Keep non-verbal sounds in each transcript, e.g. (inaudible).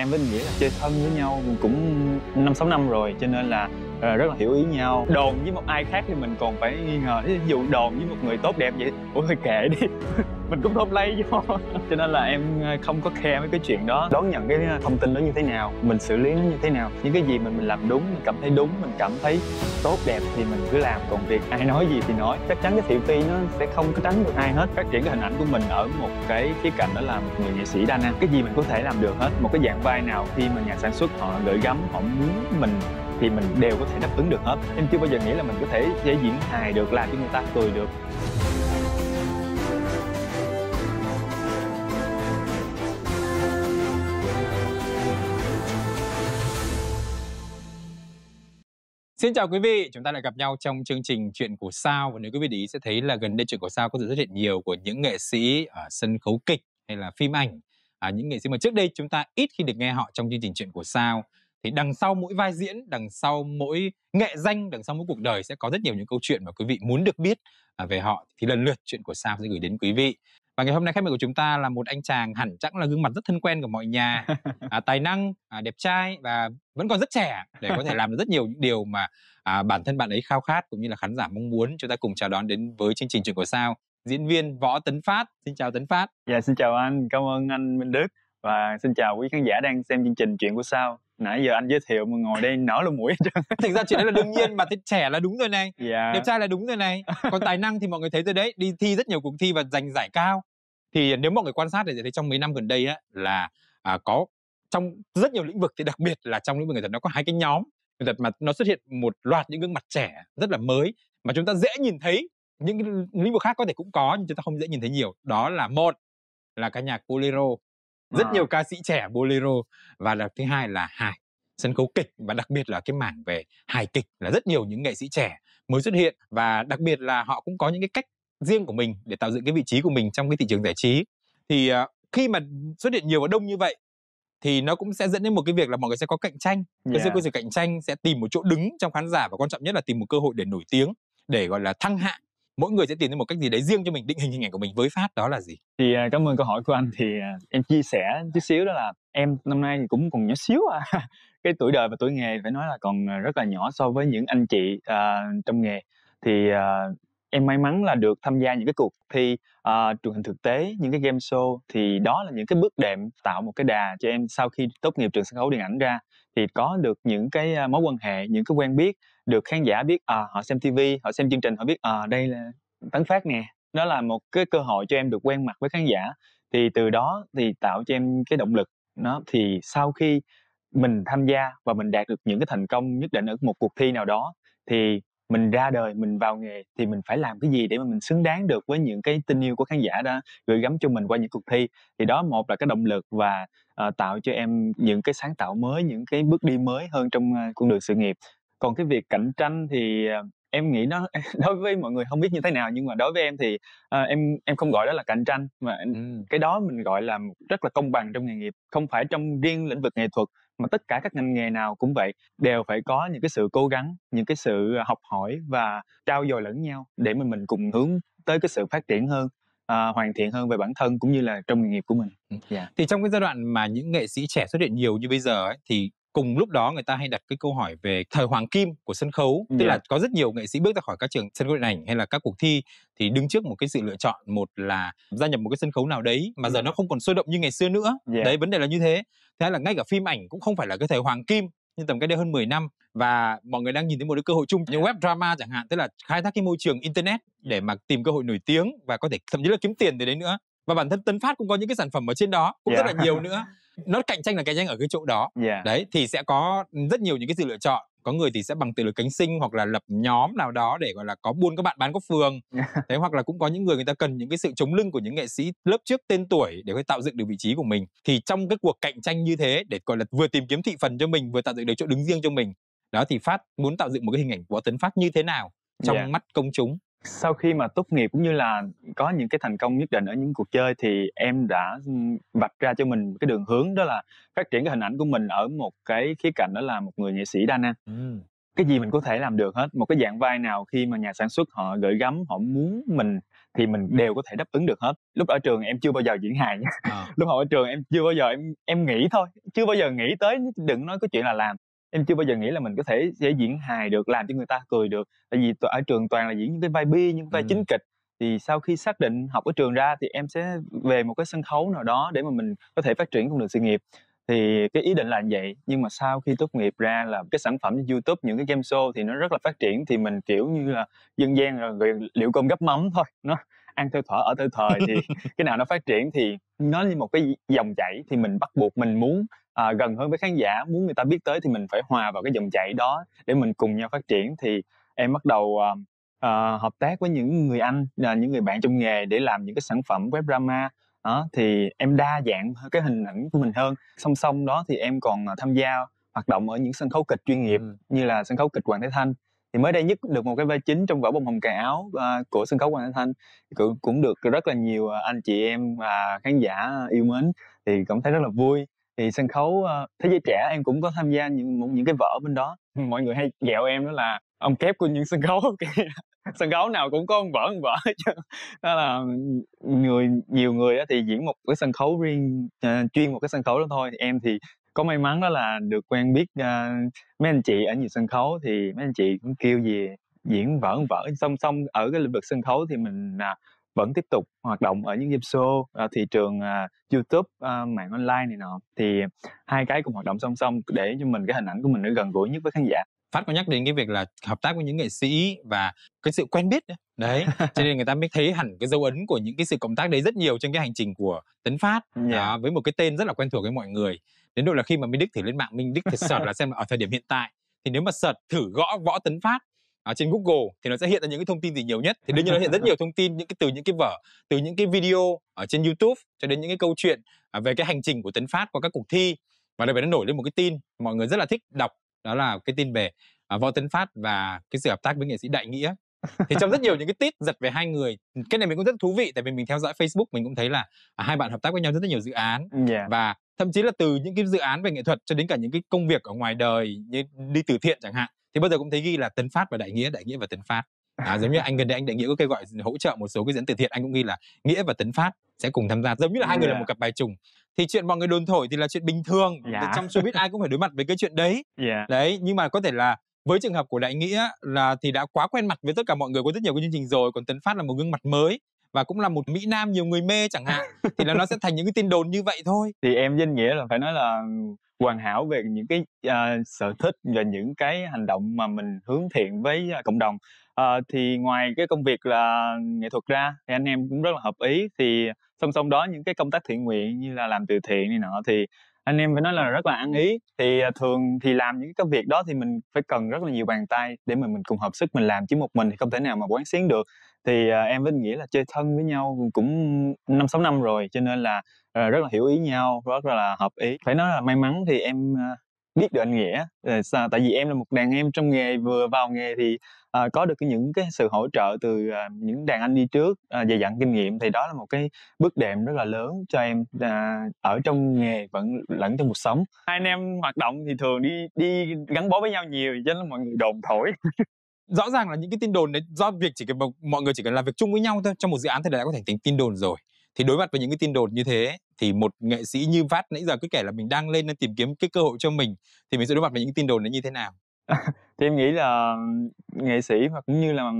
em với anh nghĩa là chơi thân với nhau cũng năm sáu năm rồi cho nên là ờ, rất là hiểu ý nhau đồn với một ai khác thì mình còn phải nghi ngờ ví dụ đồn với một người tốt đẹp vậy ủa thôi kệ đi (laughs) mình cũng không lấy vô (laughs) cho nên là em ờ, không có khe với cái chuyện đó đón nhận cái ờ, thông tin đó như thế nào mình xử lý nó như thế nào những cái gì mình mình làm đúng mình cảm thấy đúng mình cảm thấy tốt đẹp thì mình cứ làm còn việc ai nói gì thì nói chắc chắn cái thị phi nó sẽ không có tránh được ai hết phát triển cái hình ảnh của mình ở một cái khía cạnh đó là một người nghệ sĩ đa năng cái gì mình có thể làm được hết một cái dạng vai nào khi mà nhà sản xuất họ gửi gắm họ muốn mình thì mình đều có thể đáp ứng được hết em chưa bao giờ nghĩ là mình có thể thể diễn hài được làm cho người ta cười được Xin chào quý vị, chúng ta lại gặp nhau trong chương trình Chuyện của Sao và nếu quý vị ý sẽ thấy là gần đây Chuyện của Sao có sự xuất hiện nhiều của những nghệ sĩ ở sân khấu kịch hay là phim ảnh à, những nghệ sĩ mà trước đây chúng ta ít khi được nghe họ trong chương trình Chuyện của Sao thì đằng sau mỗi vai diễn, đằng sau mỗi nghệ danh, đằng sau mỗi cuộc đời sẽ có rất nhiều những câu chuyện mà quý vị muốn được biết à, về họ thì lần lượt Chuyện của Sao sẽ gửi đến quý vị và ngày hôm nay khách mời của chúng ta là một anh chàng hẳn chắc là gương mặt rất thân quen của mọi nhà (laughs) à, tài năng à, đẹp trai và vẫn còn rất trẻ để có thể làm được rất nhiều những điều mà à, bản thân bạn ấy khao khát cũng như là khán giả mong muốn chúng ta cùng chào đón đến với chương trình chuyện của sao diễn viên võ tấn phát xin chào tấn phát dạ xin chào anh cảm ơn anh minh đức và xin chào quý khán giả đang xem chương trình chuyện của sao nãy giờ anh giới thiệu mà ngồi đây nở luôn mũi (laughs) thực ra chuyện đó là đương nhiên mà trẻ là đúng rồi này yeah. Dạ. đẹp trai là đúng rồi này còn tài năng thì mọi người thấy rồi đấy đi thi rất nhiều cuộc thi và giành giải cao thì nếu mọi người quan sát thì thấy trong mấy năm gần đây á, là à, có trong rất nhiều lĩnh vực thì đặc biệt là trong lĩnh vực nghệ thuật nó có hai cái nhóm nghệ thuật mà nó xuất hiện một loạt những gương mặt trẻ rất là mới mà chúng ta dễ nhìn thấy những lĩnh vực khác có thể cũng có nhưng chúng ta không dễ nhìn thấy nhiều đó là một là ca nhạc bolero rất à. nhiều ca sĩ trẻ bolero và là thứ hai là hài sân khấu kịch và đặc biệt là cái mảng về hài kịch là rất nhiều những nghệ sĩ trẻ mới xuất hiện và đặc biệt là họ cũng có những cái cách riêng của mình để tạo dựng cái vị trí của mình trong cái thị trường giải trí thì uh, khi mà xuất hiện nhiều và đông như vậy thì nó cũng sẽ dẫn đến một cái việc là mọi người sẽ có cạnh tranh cái yeah. sự cạnh tranh sẽ tìm một chỗ đứng trong khán giả và quan trọng nhất là tìm một cơ hội để nổi tiếng để gọi là thăng hạng mỗi người sẽ tìm ra một cách gì đấy riêng cho mình định hình hình ảnh của mình với phát đó là gì thì à, cảm ơn câu hỏi của anh thì à, em chia sẻ chút xíu đó là em năm nay thì cũng còn nhỏ xíu à (laughs) cái tuổi đời và tuổi nghề phải nói là còn rất là nhỏ so với những anh chị uh, trong nghề thì uh, em may mắn là được tham gia những cái cuộc thi uh, truyền hình thực tế những cái game show thì đó là những cái bước đệm tạo một cái đà cho em sau khi tốt nghiệp trường sân khấu điện ảnh ra thì có được những cái ờ, mối quan hệ những cái quen biết được khán giả biết à, họ xem tv họ xem chương trình họ biết à, đây là tấn phát nè đó là một cái cơ hội cho em được quen mặt với khán giả thì từ đó thì tạo cho em cái động lực nó thì sau khi mình tham gia và mình đạt được những cái thành công nhất định ở một cuộc thi nào đó thì mình ra đời mình vào nghề thì mình phải làm cái gì để mà mình xứng đáng được với những cái tình yêu của khán giả đã gửi gắm cho mình qua những cuộc thi thì đó một là cái động lực và uh, tạo cho em những cái sáng tạo mới những cái bước đi mới hơn trong uh, con đường sự nghiệp còn cái việc cạnh tranh thì ờ, em nghĩ nó (laughs) đối với mọi người không biết như thế nào nhưng mà đối với em thì à, em em không gọi đó là cạnh tranh mà ừ. cái đó mình gọi là rất là công bằng trong nghề nghiệp không phải trong riêng lĩnh vực nghệ thuật mà tất cả các ngành nghề nào cũng vậy đều phải có những cái sự cố gắng những cái sự ờ, học hỏi và trao dồi lẫn nhau để mình mình cùng hướng tới cái sự phát triển hơn à, hoàn thiện hơn về bản thân cũng như là trong nghề nghiệp của mình yeah. Dạ. thì trong cái giai đoạn mà những nghệ sĩ trẻ xuất hiện nhiều như bây giờ ấy, thì cùng lúc đó người ta hay đặt cái câu hỏi về thời hoàng kim của sân khấu yeah. tức là có rất nhiều nghệ sĩ bước ra khỏi các trường sân khấu điện ảnh hay là các cuộc thi thì đứng trước một cái sự lựa chọn một là gia nhập một cái sân khấu nào đấy mà giờ yeah. nó không còn sôi động như ngày xưa nữa yeah. đấy vấn đề là như thế thế là ngay cả phim ảnh cũng không phải là cái thời hoàng kim nhưng tầm cái đây hơn 10 năm và mọi người đang nhìn thấy một cái cơ hội chung như web drama chẳng hạn tức là khai thác cái môi trường internet để mà tìm cơ hội nổi tiếng và có thể thậm chí là kiếm tiền từ đấy nữa và bản thân Tân Phát cũng có những cái sản phẩm ở trên đó cũng yeah. rất là nhiều nữa nó cạnh tranh là cạnh tranh ở cái chỗ đó yeah. đấy thì sẽ có rất nhiều những cái sự lựa chọn có người thì sẽ bằng từ lực cánh sinh hoặc là lập nhóm nào đó để gọi là có buôn các bạn bán có phường thế hoặc là cũng có những người người ta cần những cái sự chống lưng của những nghệ sĩ lớp trước tên tuổi để có tạo dựng được vị trí của mình thì trong cái cuộc cạnh tranh như thế để gọi là vừa tìm kiếm thị phần cho mình vừa tạo dựng được chỗ đứng riêng cho mình đó thì phát muốn tạo dựng một cái hình ảnh của tấn phát như thế nào trong yeah. mắt công chúng sau khi mà tốt nghiệp cũng như là có những cái thành công nhất định ở những cuộc chơi thì em đã ừ, vạch ra cho mình cái đường hướng đó là phát triển cái hình ảnh của mình ở một cái khía cạnh đó là một người nghệ sĩ đa năng ừ. cái gì mình có thể làm được hết một cái dạng vai nào khi mà nhà sản xuất họ gửi gắm họ muốn mình thì mình đều có thể đáp ứng được hết lúc ở trường em chưa bao giờ diễn hài nhé à. (laughs) lúc học ở trường em chưa bao giờ em em nghĩ thôi chưa bao giờ nghĩ tới đừng nói cái chuyện là làm em chưa bao giờ nghĩ là mình có thể sẽ diễn hài được làm cho người ta cười được tại vì ở trường toàn là diễn những cái vai bi những vai ừ. chính kịch thì sau khi xác định học ở trường ra thì em sẽ về một cái sân khấu nào đó để mà mình có thể phát triển con đường sự nghiệp thì cái ý định là như vậy nhưng mà sau khi tốt nghiệp ra là cái sản phẩm như youtube những cái game show thì nó rất là phát triển thì mình kiểu như là dân gian rồi liệu cơm gấp mắm thôi nó ăn theo thở ở theo thời thì (laughs) cái nào nó phát triển thì nó như một cái dòng chảy thì mình bắt buộc mình muốn à, gần hơn với khán giả muốn người ta biết tới thì mình phải hòa vào cái dòng chảy đó để mình cùng nhau phát triển thì em bắt đầu à, à, hợp tác với những người anh là những người bạn trong nghề để làm những cái sản phẩm web drama đó thì em đa dạng cái hình ảnh của mình hơn song song đó thì em còn à, tham gia hoạt động ở những sân khấu kịch chuyên nghiệp ừ. như là sân khấu kịch Hoàng Thái Thanh thì mới đây nhất được một cái vai chính trong vở bông hồng cài áo à, của sân khấu hoàng thanh cũng, cũng được rất là nhiều à, anh chị em và khán giả yêu mến thì cảm thấy rất là vui thì sân khấu à, thế giới trẻ em cũng có tham gia những những cái vở bên đó (laughs) mọi người hay ghẹo em đó là ông kép của những sân khấu (laughs) sân khấu nào cũng có ông vở ông vở chứ đó là người nhiều người thì diễn một cái sân khấu riêng à, chuyên một cái sân khấu đó thôi em thì có may mắn đó là được quen biết uh, mấy anh chị ở nhiều sân khấu thì mấy anh chị cũng kêu gì diễn vở vở song song ở cái lĩnh vực sân khấu thì mình uh, vẫn tiếp tục hoạt động ở những game show ở ờ, thị trường uh, YouTube, uh, mạng online này nọ thì hai cái cùng hoạt động song song để cho mình cái hình ảnh của mình nó gần gũi nhất với khán giả. Phát có nhắc đến cái việc là hợp tác với những nghệ sĩ và cái sự quen biết đấy, đấy. (laughs) cho nên người ta mới thấy hẳn cái dấu ấn của những cái sự cộng tác đấy rất nhiều trên cái hành trình của Tấn Phát yeah. Dạ. à, với một cái tên rất là quen thuộc với mọi người đến độ là khi mà Minh Đức thử lên mạng Minh Đức thử search là (laughs) xem là ở thời điểm hiện tại thì nếu mà search thử gõ võ Tấn Phát ở ờ, trên Google thì nó sẽ hiện ra những cái thông tin gì nhiều nhất thì đương nhiên nó hiện rất nhiều thông tin những cái từ những cái vở từ những cái video ở trên YouTube cho đến những cái câu chuyện ờ, về cái hành trình của Tấn Phát qua các cuộc thi và đặc biệt nó nổi lên một cái tin mọi người rất là thích đọc đó là cái tin về uh, võ tấn phát và cái sự hợp tác với nghệ sĩ đại nghĩa thì trong rất nhiều những cái tít giật về hai người cái này mình cũng rất thú vị tại vì mình theo dõi facebook mình cũng thấy là à, hai bạn hợp tác với nhau rất, rất nhiều dự án yeah. Dạ. và thậm chí là từ những cái dự án về nghệ thuật cho đến cả những cái công việc ở ngoài đời như đi từ thiện chẳng hạn thì bây giờ cũng thấy ghi là tấn phát và đại nghĩa đại nghĩa và tấn phát à, giống như anh gần đây anh đại nghĩa có kêu gọi hỗ trợ một số cái dẫn từ thiện anh cũng nghĩ là nghĩa và tấn phát sẽ cùng tham gia giống như là hai người là một cặp bài trùng thì chuyện mọi người đồn thổi thì là chuyện bình thường dạ. trong showbiz ai cũng phải đối mặt với cái chuyện đấy dạ. đấy nhưng mà có thể là với trường hợp của đại nghĩa là thì đã quá quen mặt với tất cả mọi người có rất nhiều cái chương trình rồi còn tấn phát là một gương mặt mới và cũng là một mỹ nam nhiều người mê chẳng hạn thì là nó sẽ thành những cái tin đồn như vậy thôi thì em danh nghĩa là phải nói là hoàn hảo về những cái uh, sở thích và những cái hành động mà mình hướng thiện với uh, cộng đồng Ờ, thì ngoài cái công việc là nghệ thuật ra thì anh em cũng rất là hợp ý, thì song song đó những cái công tác thiện nguyện như là làm từ thiện này nọ thì anh em phải nói là rất là ăn ý. Thì, à, thường thì làm những cái việc đó thì mình phải cần rất là nhiều bàn tay để mà mình cùng hợp sức mình làm, chứ một mình thì không thể nào mà quán xuyến được. Thì, à, em với Nghĩa là chơi thân với nhau cũng năm sáu năm rồi, cho nên là, ờ, rất là hiểu ý nhau, rất là hợp ý. Phải nói là may mắn thì em, a à, biết được anh nghĩa à, tại vì em là một đàn em trong nghề vừa vào nghề thì à, có được những cái sự hỗ trợ từ à, những đàn anh đi trước à, dày dặn kinh nghiệm thì đó là một cái bước đệm rất là lớn cho em à, ở trong nghề vẫn lẫn trong cuộc sống hai anh em hoạt động thì thường đi đi gắn bó với nhau nhiều cho nên mọi người đồn thổi (laughs) rõ ràng là những cái tin đồn đấy do việc chỉ cần mọi người chỉ cần làm việc chung với nhau thôi trong một dự án thì đã có thể thành tin đồn rồi thì đối mặt với những cái tin đồn như thế thì một nghệ sĩ như Vát nãy giờ cứ kể là mình đang lên đang tìm kiếm cái cơ hội cho mình thì mình sẽ đối mặt với những tin đồn đấy như thế nào à, thì em nghĩ là nghệ sĩ hoặc cũng như là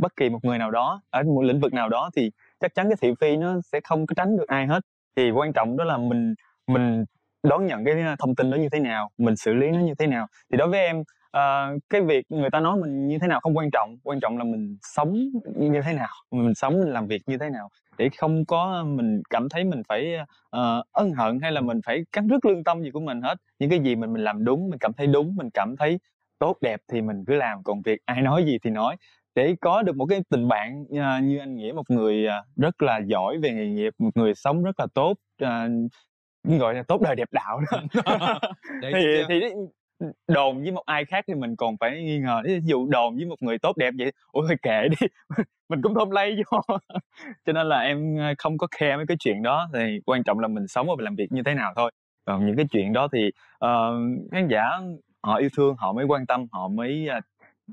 bất kỳ một người nào đó ở một lĩnh vực nào đó thì chắc chắn cái thị phi nó sẽ không có tránh được ai hết thì quan trọng đó là mình mình đón nhận cái thông tin đó như thế nào mình xử lý nó như thế nào thì đối với em à, cái việc người ta nói mình như thế nào không quan trọng quan trọng là mình sống như thế nào mình sống mình làm việc như thế nào để không có mình cảm thấy mình phải uh, ân hận hay là mình phải cắn rứt lương tâm gì của mình hết những cái gì mình mình làm đúng mình cảm thấy đúng mình cảm thấy tốt đẹp thì mình cứ làm còn việc ai nói gì thì nói để có được một cái tình bạn ờ, như anh nghĩa một người rất là giỏi về nghề nghiệp một người sống rất là tốt gọi là tốt đời đẹp đạo đó (laughs) (laughs) thì, thì đồn với một ai khác thì mình còn phải nghi ngờ ví dụ đồn với một người tốt đẹp vậy ôi kệ đi (laughs) mình cũng không lay (laughs) vô cho nên là em không có khe mấy cái chuyện đó thì quan trọng là mình sống và làm việc như thế nào thôi còn những cái chuyện đó thì uh, khán giả họ yêu thương họ mới quan tâm họ mới à,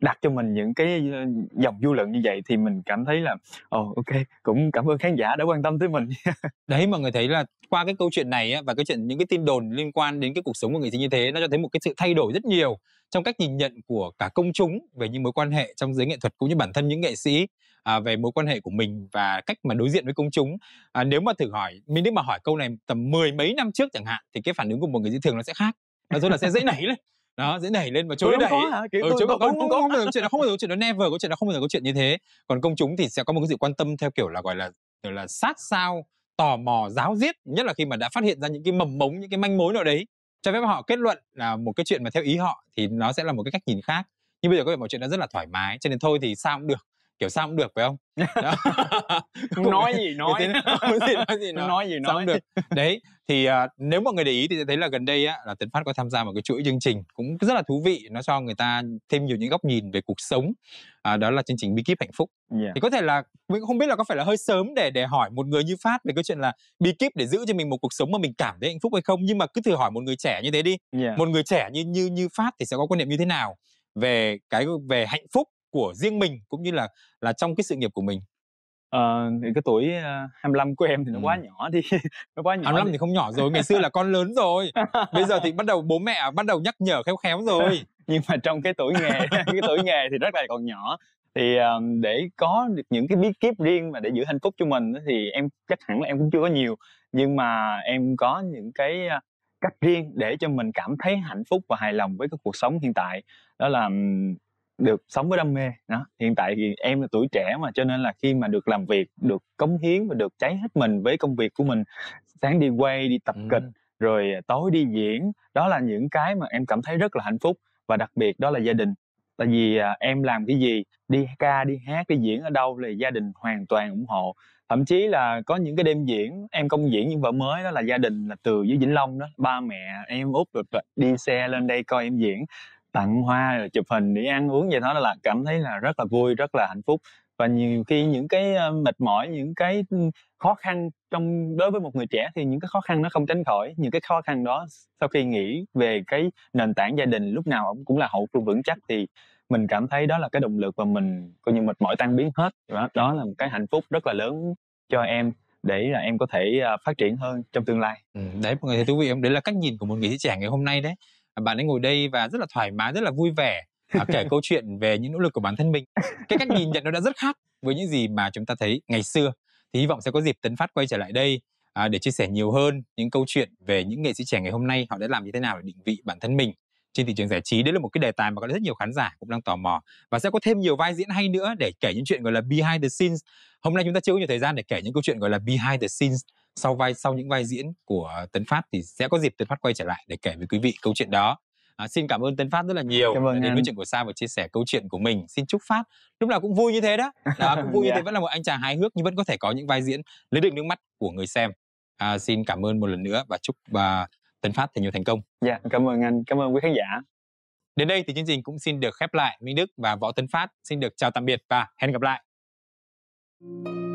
đặt cho mình những cái ờ, dòng du luận như vậy thì mình cảm thấy là ồ ờ, oh, ok cũng cảm ơn khán giả đã quan tâm tới mình (laughs) đấy mọi người thấy là qua cái câu chuyện này và cái chuyện những cái tin đồn liên quan đến cái cuộc sống của nghệ sĩ như thế nó cho thấy một cái sự thay đổi rất nhiều trong cách nhìn nhận của cả công chúng về những mối quan hệ trong giới nghệ thuật cũng như bản thân những nghệ sĩ à, về mối quan hệ của mình và cách mà đối diện với công chúng à, nếu mà thử hỏi mình nếu mà hỏi câu này tầm mười mấy năm trước chẳng hạn thì cái phản ứng của một người diễn thường nó sẽ khác nó rất là sẽ dễ nảy lên đó dễ nảy lên và chối đẩy ở Kiểu có tôi, chối, không, có ừ, không, có chuyện đó không bao giờ có chuyện đó never có chuyện đó không bao giờ có chuyện như thế còn công chúng thì sẽ có một cái sự quan tâm theo kiểu là gọi là gọi là sát sao tò mò giáo diết nhất là khi mà đã phát hiện ra những cái mầm mống những cái manh mối nào đấy cho phép họ kết luận là một cái chuyện mà theo ý họ thì nó sẽ là một cái cách nhìn khác nhưng bây giờ có vẻ mọi chuyện đã rất là thoải mái cho nên thôi thì sao cũng được kiểu sao cũng được phải không (laughs) nói (laughs) gì nói thế (laughs) nào, gì nói gì nói, nói gì nói sao cũng được đấy thì uh, nếu mọi người để ý thì sẽ thấy là gần đây á, là Tấn Phát có tham gia một cái chuỗi chương trình cũng rất là thú vị nó cho người ta thêm nhiều những góc nhìn về cuộc sống à, đó là chương trình bí kíp hạnh phúc yeah. thì có thể là mình không biết là có phải là hơi sớm để để hỏi một người như Phát về cái chuyện là bí kíp để giữ cho mình một cuộc sống mà mình cảm thấy hạnh phúc hay không nhưng mà cứ thử hỏi một người trẻ như thế đi yeah. một người trẻ như như như Phát thì sẽ có quan niệm như thế nào về cái về hạnh phúc của riêng mình cũng như là là trong cái sự nghiệp của mình Ờ, thì cái tuổi uh, ờ, 25 của em thì nó ừ. quá nhỏ đi (laughs) nó quá nhỏ 25 đi. thì không nhỏ rồi ngày xưa là con lớn rồi bây giờ thì bắt đầu bố mẹ bắt đầu nhắc nhở khéo khéo rồi (laughs) nhưng mà trong cái tuổi nghề (laughs) cái tuổi nghề thì rất là còn nhỏ thì um, để có được những cái bí kíp riêng mà để giữ hạnh phúc cho mình thì em chắc hẳn là em cũng chưa có nhiều nhưng mà em có những cái ờ, cách riêng để cho mình cảm thấy hạnh phúc và hài lòng với cái cuộc sống hiện tại đó là được sống với đam mê đó hiện tại thì em là tuổi trẻ mà cho nên là khi mà được làm việc được cống hiến và được cháy hết mình với công việc của mình sáng đi quay đi tập ừ. kịch rồi à, tối đi diễn đó là những cái mà em cảm thấy rất là hạnh phúc và đặc biệt đó là gia đình tại vì à, em làm cái gì đi ca đi hát đi diễn ở đâu là gia đình hoàn toàn ủng hộ thậm chí là có những cái đêm diễn em công diễn những vở mới đó là gia đình là từ dưới vĩnh long đó ba mẹ em út được đi xe lên đây coi em diễn tặng hoa rồi chụp hình đi ăn uống vậy đó là cảm thấy là rất là vui rất là hạnh phúc và nhiều khi những cái ờ, mệt mỏi những cái ừ, khó khăn trong đối với một người trẻ thì những cái khó khăn nó không tránh khỏi những cái khó khăn đó sau khi nghĩ về cái nền tảng gia đình lúc nào cũng là hậu phương vững chắc thì mình cảm thấy đó là cái động lực và mình coi như mệt mỏi tan biến hết đó, đó là một cái hạnh phúc rất là lớn cho em để là em có thể ờ, phát triển hơn trong tương lai ừ, đấy mọi người thấy thú vị không đấy là cách nhìn của một người trẻ ngày hôm nay đấy À, bạn ấy ngồi đây và rất là thoải mái rất là vui vẻ à, kể (laughs) câu chuyện về những nỗ lực của bản thân mình cái cách nhìn nhận nó đã rất khác với những gì mà chúng ta thấy ngày xưa thì hy vọng sẽ có dịp tấn phát quay trở lại đây à, để chia sẻ nhiều hơn những câu chuyện về những nghệ sĩ trẻ ngày hôm nay họ đã làm như thế nào để định vị bản thân mình trên thị trường giải trí đấy là một cái đề tài mà có rất nhiều khán giả cũng đang tò mò và sẽ có thêm nhiều vai diễn hay nữa để kể những chuyện gọi là behind the scenes hôm nay chúng ta chưa có nhiều thời gian để kể những câu chuyện gọi là behind the scenes sau vai sau những vai diễn của Tấn Phát thì sẽ có dịp Tấn Phát quay trở lại để kể với quý vị câu chuyện đó. À, xin cảm ơn Tấn Phát rất là nhiều cảm ơn đến với chuyện của Sa và chia sẻ câu chuyện của mình. Xin chúc Phát lúc nào cũng vui như thế đó. đó cũng vui yeah. như (laughs) dạ. thế vẫn là một anh chàng hài hước nhưng vẫn có thể có những vai diễn lấy được nước mắt của người xem. À, xin cảm ơn một lần nữa và chúc bà Tấn Phát thật nhiều thành công. Dạ, yeah, cảm ơn anh, cảm ơn quý khán giả. Đến đây thì chương trình cũng xin được khép lại. Minh Đức và Võ Tấn Phát xin được chào tạm biệt và hẹn gặp lại. thank you